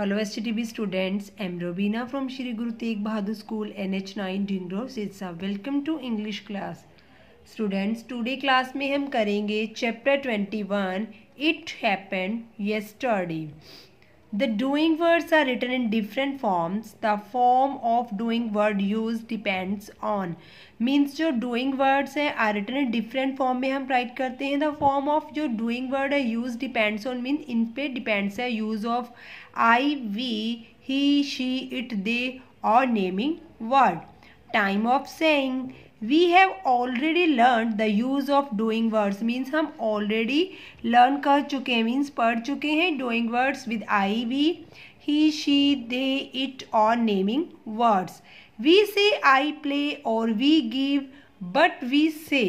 Hello S T T B students am Robina from Shri Guru Tegh Bahadur school N H nine Dingro welcome to English class students today class में हम करेंगे chapter twenty one it happen yesterday The doing words are written in different forms. The form of doing word used depends on. Means जो doing words है are written in different form में हम write करते हैं The form of जो doing word है used depends on means. इन पे depends है use of I, we, he, she, it, they or naming word. Time of saying we have already learn the use of doing words means हम already learn कर चुके हैं means पढ़ चुके हैं doing words with I we he she they it on naming words we say I play और we give but we say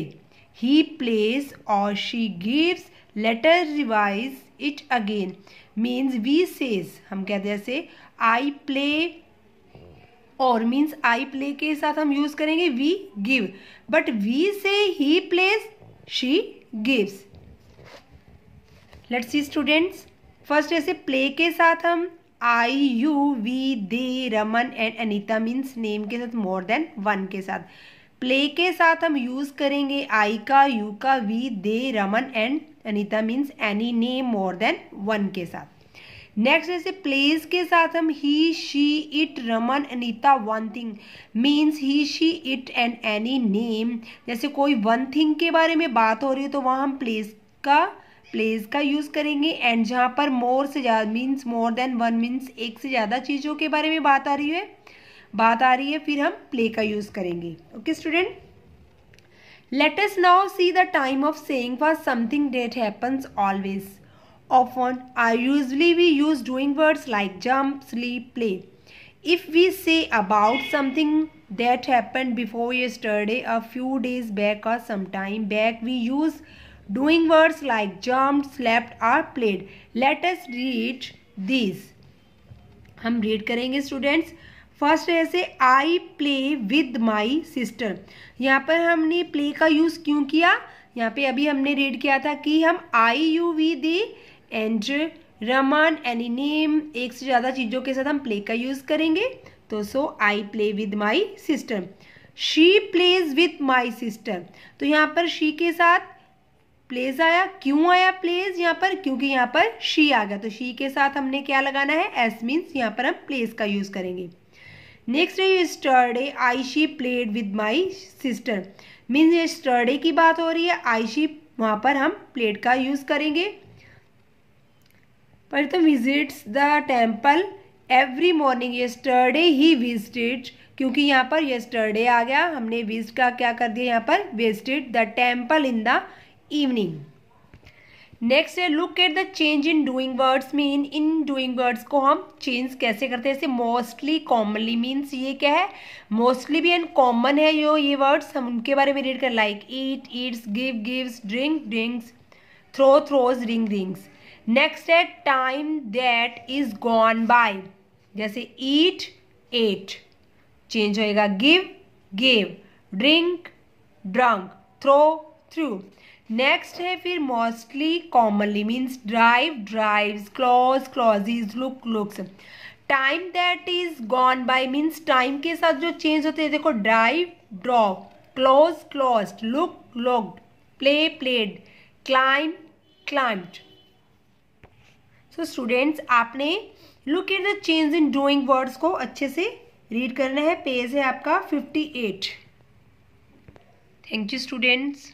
he plays और she gives later revise it again means we says हम कहते हैं जैसे I play और means I play के साथ हम यूज करेंगे we give but we say he plays she gives let's see students first जैसे प्ले के साथ हम I you we they Raman and Anita means name के साथ मोर देन वन के साथ प्ले के साथ हम यूज़ करेंगे आई का यू का we they Raman and Anita means any name more than one के साथ नेक्स्ट जैसे प्लेस के साथ हम he she it Raman Anita one thing means he she it and any name जैसे कोई वन थिंग के बारे में बात हो रही है तो वहाँ हम प्लेस का प्लेस का यूज़ करेंगे एंड जहाँ पर मोर से ज़्यादा means more than one means एक से ज़्यादा चीज़ों के बारे में बात आ रही है बात आ रही है फिर हम प्ले का यूज़ करेंगे okay student let us now see the time of saying for something that happens always often are usually we use doing words like jump, sleep, play. If we say about something that happened before yesterday, a few days back or some time back, we use doing words like jumped, slept or played. Let us read these. hum read karenge students first ऐसे I play with my sister यहाँ पर हमने play का use क्यों किया यहाँ पे अभी हमने रीड किया था कि हम I you we they and Raman any name एक से ज़्यादा चीज़ों के साथ हम प्ले का यूज़ करेंगे तो so I play with my sister she plays with my sister तो यहाँ पर शी के साथ प्लेज आया क्यों आया प्लेज यहाँ पर क्योंकि यहाँ पर शी आ गया तो शी के साथ हमने क्या लगाना है एस मीन्स यहाँ पर हम प्लेस का यूज़ करेंगे नेक्स्ट है yesterday I she played with my sister means yesterday की बात हो रही है आई शी वहाँ पर हम प्लेड का यूज़ करेंगे तो visits the temple every morning yesterday he visited क्योंकि यहाँ पर यस्टरडे आ गया हमने विजिट का क्या कर दिया यहाँ पर visited the temple in the evening next है look at the change in doing words mean in doing words को हम चेंज कैसे करते हैं जैसे मोस्टली कॉमनली मीन्स ये क्या है मोस्टली भी एंड कॉमन है जो ये वर्ड्स हम उनके बारे में रीड कर like eat eats give gives drink drinks throw throws ring rings next है time that is gone by जैसे ईट एट चेंज होएगा give gave drink drunk throw threw next है फिर mostly commonly means drive drive close is look looks time that is gone by means time के साथ जो change होते हैं देखो drive drove close closed look looked play played climb climbed सो so, students आपने look at the change in doing words को अच्छे से रीड करना है पेज है आपका fifty eight thank you students